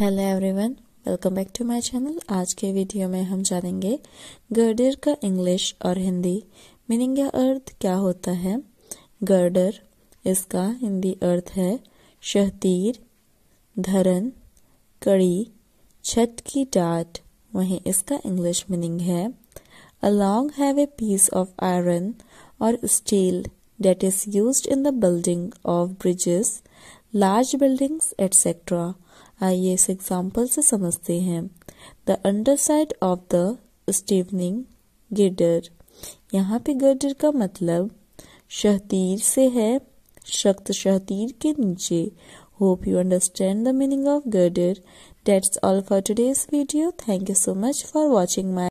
hello everyone welcome back to my channel आज के video में हम जानेंगे गर्डर का इंग्लिश और हिंदी मीनिंग या अर्थ क्या होता है गर्डर इसका हिंदी अर्थ है शहतीर धरन कड़ी छत की डाट वहीं इसका इंग्लिश मीनिंग है a long heavy a piece of iron और steel that is used in the building of bridges large buildings etcetera आइए इस एग्जाम्पल से समझते हैं the underside of the stiffening girder यहाँ पे गर्डर का मतलब शहतीर से है शक्त शहतीर के नीचे hope you understand the meaning of girder that's all for today's video thank you so much for watching my